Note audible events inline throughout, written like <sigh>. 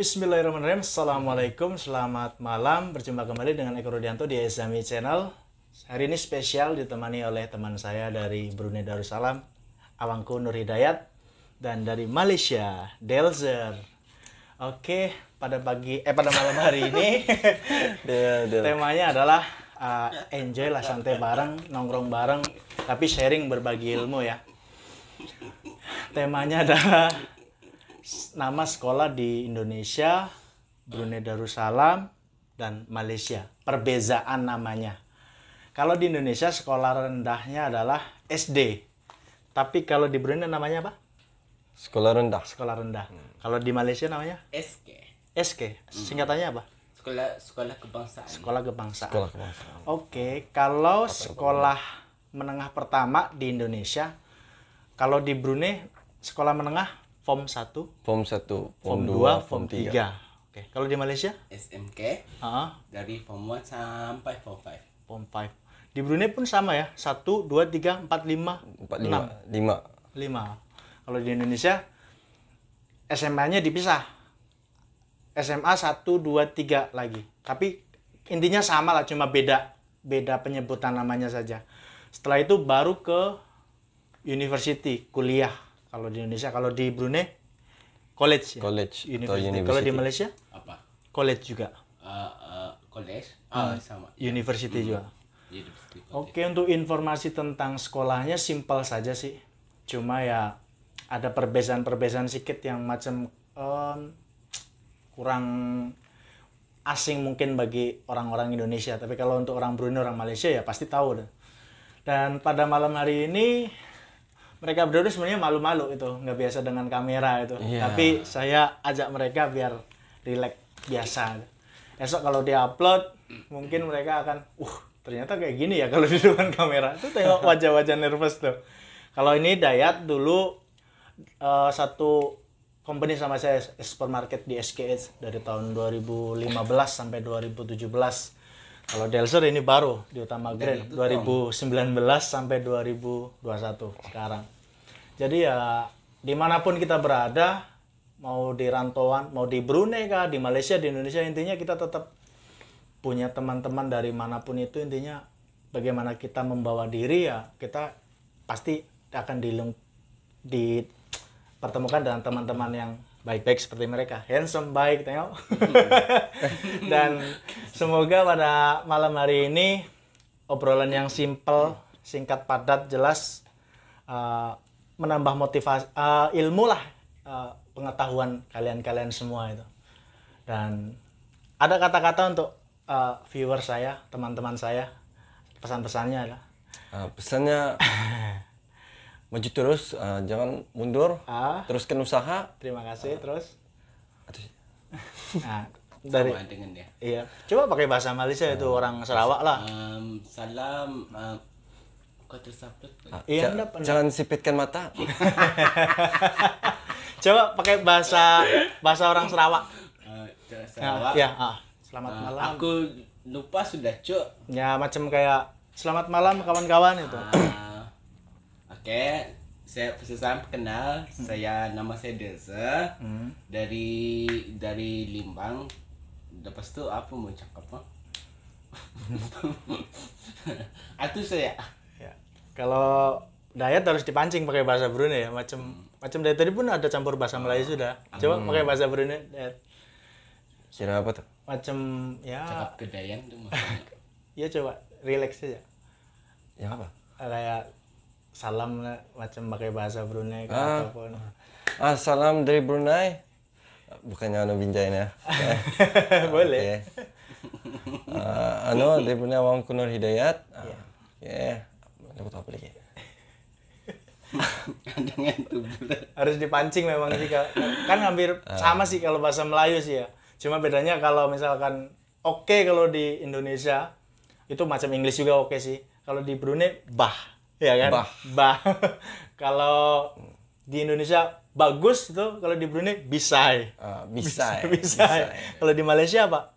Bismillahirrahmanirrahim. Assalamualaikum, selamat malam. Berjumpa kembali dengan Eko Rudianto di Esami Channel. Hari ini spesial ditemani oleh teman saya dari Brunei Darussalam, Awangku Nur Hidayat, dan dari Malaysia, Delzer. Oke, pada pagi eh pada malam hari ini <laughs> temanya adalah uh, enjoy lah santai bareng, nongkrong bareng, tapi sharing berbagi ilmu ya. Temanya adalah nama sekolah di Indonesia, Brunei Darussalam, dan Malaysia. Perbezaan namanya. Kalau di Indonesia sekolah rendahnya adalah SD. Tapi kalau di Brunei namanya apa? Sekolah rendah. Sekolah rendah. Hmm. Kalau di Malaysia namanya? SK. SK. Singkatannya apa? Sekolah sekolah kebangsaan. Sekolah kebangsaan. Oke, kalau sekolah menengah pertama di Indonesia, kalau di Brunei sekolah menengah form 1 form 1 form 2 form 3 oke kalau di Malaysia SMK uh-huh. dari form 1 sampai form 5 form 5 di Brunei pun sama ya 1 2 3 4 5 4 5 6 5 5 kalau di Indonesia SMA-nya dipisah SMA 1 2 3 lagi tapi intinya sama lah cuma beda beda penyebutan namanya saja setelah itu baru ke university kuliah kalau di Indonesia, kalau di Brunei college ya. College. University. university. Kalau di Malaysia? Apa? College juga. Uh, uh, college. Ah, hmm. sama. University hmm. juga. University, Oke, untuk informasi tentang sekolahnya simpel saja sih. Cuma ya ada perbezaan-perbezaan sedikit yang macam um, kurang asing mungkin bagi orang-orang Indonesia. Tapi kalau untuk orang Brunei, orang Malaysia ya pasti tahu. deh. Dan pada malam hari ini mereka berdua sebenarnya malu-malu itu nggak biasa dengan kamera itu yeah. tapi saya ajak mereka biar relax biasa esok kalau dia upload mungkin mereka akan uh ternyata kayak gini ya kalau <laughs> di depan kamera itu tengok wajah-wajah nervous tuh kalau ini Dayat dulu uh, satu company sama saya supermarket di SKH dari tahun 2015 sampai 2017 kalau Delser ini baru di Utama Grand 2019 tahun. sampai 2021 sekarang. Jadi ya dimanapun kita berada, mau di rantauan, mau di Brunei kah, di Malaysia, di Indonesia intinya kita tetap punya teman-teman dari manapun itu intinya bagaimana kita membawa diri ya kita pasti akan dilung, pertemukan dengan teman-teman yang baik-baik seperti mereka handsome baik tengok hmm. <laughs> dan semoga pada malam hari ini obrolan yang simple singkat padat jelas uh, menambah motivasi uh, ilmu lah uh, pengetahuan kalian-kalian semua itu dan ada kata-kata untuk uh, viewer saya teman-teman saya pesan-pesannya adalah uh, pesannya <laughs> maju terus uh, jangan mundur ah. teruskan usaha terima kasih uh. terus <laughs> nah, dari dengan dia iya coba pakai bahasa Malaysia uh, itu eh, orang Sarawak lah um, salam uh, kau ah, iya jangan sipitkan mata <laughs> coba pakai bahasa bahasa orang Sarawak uh, Sarawak ya, ya selamat uh, malam aku lupa sudah cuk ya macam kayak selamat malam kawan-kawan itu Oke, saya saya kenal. Hmm. Saya nama saya Deza hmm. dari dari Limbang. Lepas itu apa mau cakap apa? <laughs> Atuh saya. Ya. Kalau diet harus dipancing pakai bahasa Brunei ya, macam hmm. macam dari tadi pun ada campur bahasa ah. Melayu sudah. Coba hmm. pakai bahasa Brunei diet. Siapa apa tuh? Macam ya. Cakap kedayan tuh. Iya coba relax aja. Yang apa? Kayak salam macam pakai bahasa Brunei ah. ataupun ah salam dari Brunei bukannya anu binjain ya <laughs> boleh ah, okay. uh, anu dari Brunei Wang kunur hidayat ya aku tahu lagi <laughs> harus dipancing memang sih kan hampir ah. sama sih kalau bahasa Melayu sih ya cuma bedanya kalau misalkan oke okay kalau di Indonesia itu macam Inggris juga oke okay sih kalau di Brunei bah ya kan bah, bah. <laughs> kalau di Indonesia bagus tuh kalau di Brunei bisai uh, bisai bisai, <laughs> bisai. bisai. kalau di Malaysia apa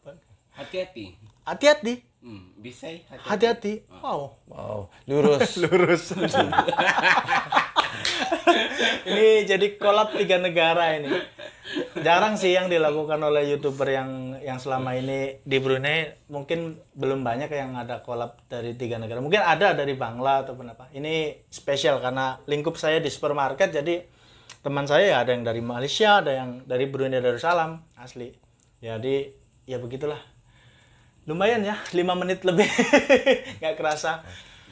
hati-hati hati-hati hmm, bisai hati-hati ah. wow wow lurus <laughs> lurus ini jadi kolab tiga negara ini jarang sih yang dilakukan oleh youtuber yang yang selama ini di Brunei mungkin belum banyak yang ada kolab dari tiga negara mungkin ada dari Bangla ataupun apa ini spesial karena lingkup saya di supermarket jadi teman saya ya ada yang dari Malaysia ada yang dari Brunei Darussalam asli jadi ya begitulah lumayan ya lima menit lebih <laughs> nggak kerasa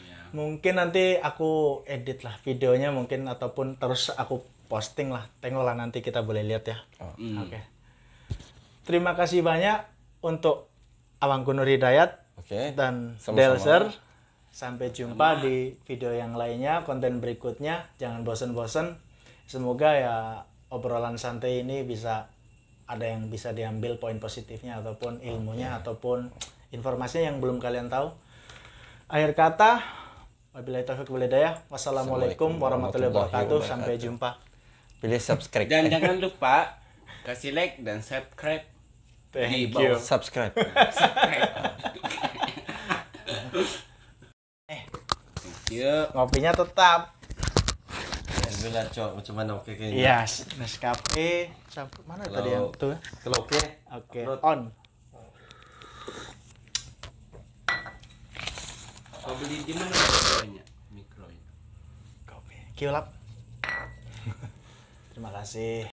iya. mungkin nanti aku edit lah videonya mungkin ataupun terus aku posting lah tengoklah nanti kita boleh lihat ya oh. mm. oke okay. Hmm. terima kasih banyak untuk Abang Kunur Hidayat okay. dan Sama -sama. Delser sampai jumpa Sama. di video yang lainnya konten berikutnya jangan bosan-bosan. semoga ya obrolan santai ini bisa ada yang bisa diambil poin positifnya ataupun ilmunya okay. ataupun informasinya yang belum kalian tahu akhir kata Wabillahi taufiq walhidayah. Wassalamualaikum warahmatullahi wabarakatuh. Sampai jumpa. Pilih <laughs> subscribe. Dan jangan lupa kasih like dan subscribe. Thank you. Subscribe. subscribe. eh. Thank you. Kopinya tetap. Alhamdulillah cok, cuma oke kayaknya. ya yes, Nescafe. Mana Hello. tadi yang tuh? Kalau oke. Oke. On. Kau beli di mana mikro ini Kopi. kilap <laughs> Terima kasih.